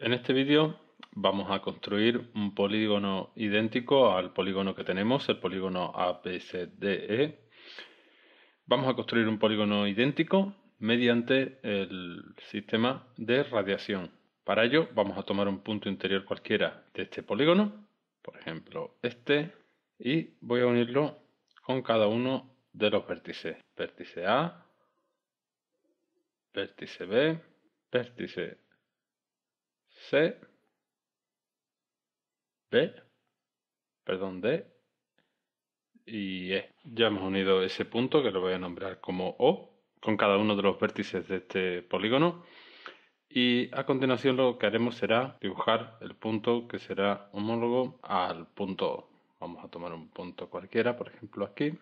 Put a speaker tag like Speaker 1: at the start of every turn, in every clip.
Speaker 1: En este vídeo vamos a construir un polígono idéntico al polígono que tenemos, el polígono ABCDE. Vamos a construir un polígono idéntico mediante el sistema de radiación. Para ello vamos a tomar un punto interior cualquiera de este polígono, por ejemplo este, y voy a unirlo con cada uno de los vértices. Vértice A, vértice B, vértice C, B, perdón, D y E. Ya hemos unido ese punto que lo voy a nombrar como O con cada uno de los vértices de este polígono y a continuación lo que haremos será dibujar el punto que será homólogo al punto O. Vamos a tomar un punto cualquiera, por ejemplo aquí.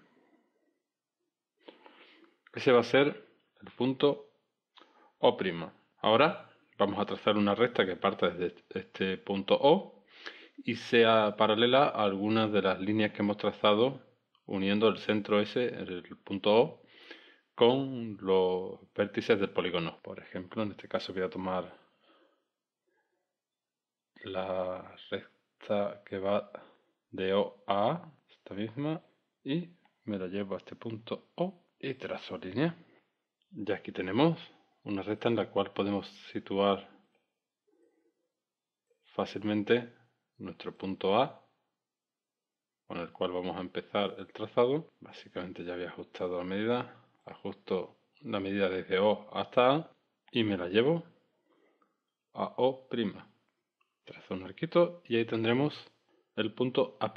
Speaker 1: Ese va a ser el punto O'. Ahora vamos a trazar una recta que parte desde este punto O y sea paralela a algunas de las líneas que hemos trazado uniendo el centro S, el punto O, con los vértices del polígono. Por ejemplo, en este caso voy a tomar la recta que va de O a A, esta misma, y me la llevo a este punto O y trazo línea. Ya aquí tenemos una recta en la cual podemos situar fácilmente nuestro punto A con el cual vamos a empezar el trazado. Básicamente ya había ajustado la medida, ajusto la medida desde O hasta A y me la llevo a O'. Trazo un arquito y ahí tendremos el punto A'.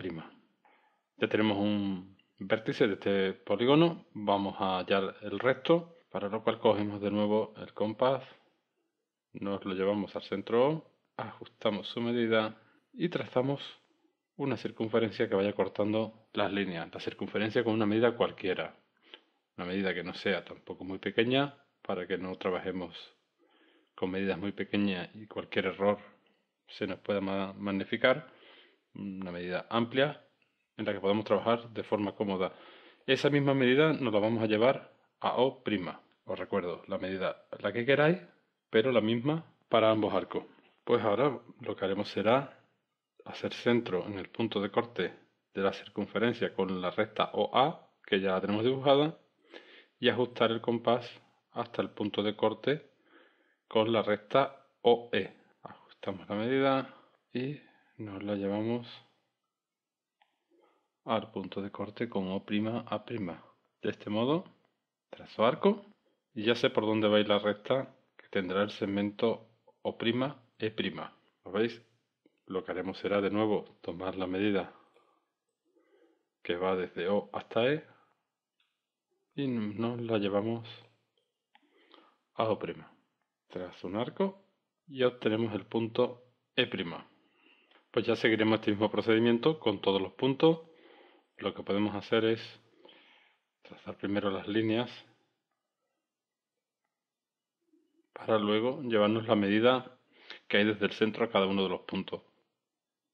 Speaker 1: Ya tenemos un vértice de este polígono, vamos a hallar el resto para lo cual cogemos de nuevo el compás, nos lo llevamos al centro ajustamos su medida y trazamos una circunferencia que vaya cortando las líneas. La circunferencia con una medida cualquiera. Una medida que no sea tampoco muy pequeña para que no trabajemos con medidas muy pequeñas y cualquier error se nos pueda magnificar. Una medida amplia en la que podamos trabajar de forma cómoda. Esa misma medida nos la vamos a llevar a O'. Os recuerdo, la medida la que queráis, pero la misma para ambos arcos. Pues ahora lo que haremos será hacer centro en el punto de corte de la circunferencia con la recta OA, que ya la tenemos dibujada, y ajustar el compás hasta el punto de corte con la recta OE. Ajustamos la medida y nos la llevamos al punto de corte con O'A'. De este modo, trazo arco y ya sé por dónde va la recta, que tendrá el segmento O', E'. ¿Lo veis? Lo que haremos será de nuevo tomar la medida que va desde O hasta E y nos la llevamos a O'. Tras un arco y obtenemos el punto E'. Pues ya seguiremos este mismo procedimiento con todos los puntos. Lo que podemos hacer es trazar primero las líneas para luego llevarnos la medida que hay desde el centro a cada uno de los puntos.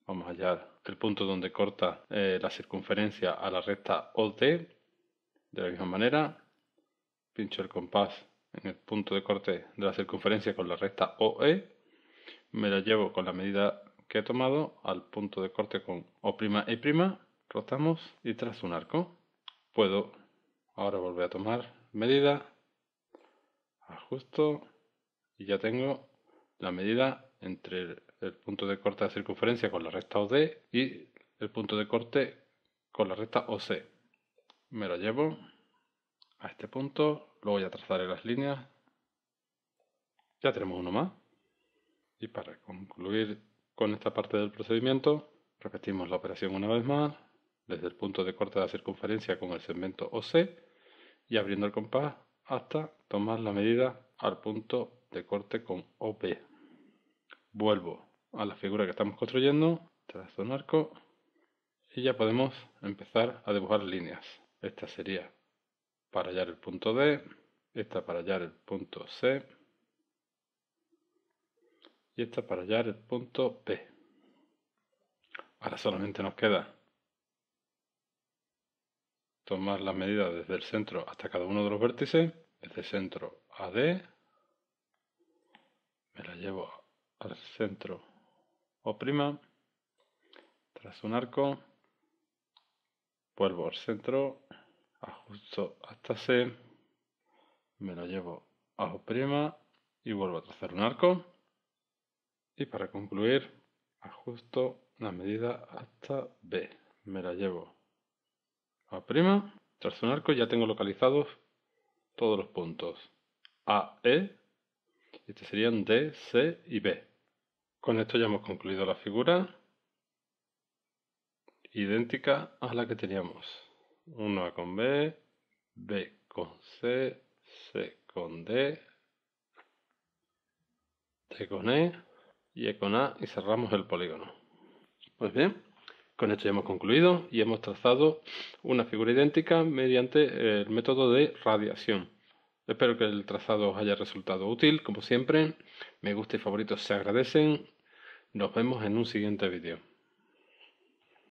Speaker 1: Vamos a hallar el punto donde corta eh, la circunferencia a la recta OT. De la misma manera, pincho el compás en el punto de corte de la circunferencia con la recta OE. Me la llevo con la medida que he tomado al punto de corte con O'E', rotamos y tras un arco. Puedo ahora volver a tomar medida, ajusto y ya tengo la medida entre el, punto de corte de circunferencia con la recta OD y el punto de corte con la recta OC. Me lo llevo a este punto, luego ya trazaré las líneas. Ya tenemos uno más. Y para concluir con esta parte del procedimiento, repetimos la operación una vez más, desde el punto de corte de la circunferencia con el segmento OC y abriendo el compás hasta tomar la medida al punto de corte con OP. Vuelvo a la figura que estamos construyendo, trazo un arco y ya podemos empezar a dibujar líneas. Esta sería para hallar el punto D, esta para hallar el punto C y esta para hallar el punto P. Ahora solamente nos queda tomar las medidas desde el centro hasta cada uno de los vértices, desde centro a D me la llevo al centro o prima, tras un arco, vuelvo al centro, ajusto hasta C, me la llevo a O prima y vuelvo a trazar un arco. Y para concluir, ajusto la medida hasta B, me la llevo a prima, tras un arco ya tengo localizados todos los puntos A, E y este serían D, C y B. Con esto ya hemos concluido la figura idéntica a la que teníamos. 1A con B, B con C, C con D, D con E y E con A y cerramos el polígono. Pues bien, con esto ya hemos concluido y hemos trazado una figura idéntica mediante el método de radiación. Espero que el trazado os haya resultado útil, como siempre. Me gusta y favoritos se agradecen. Nos vemos en un siguiente vídeo.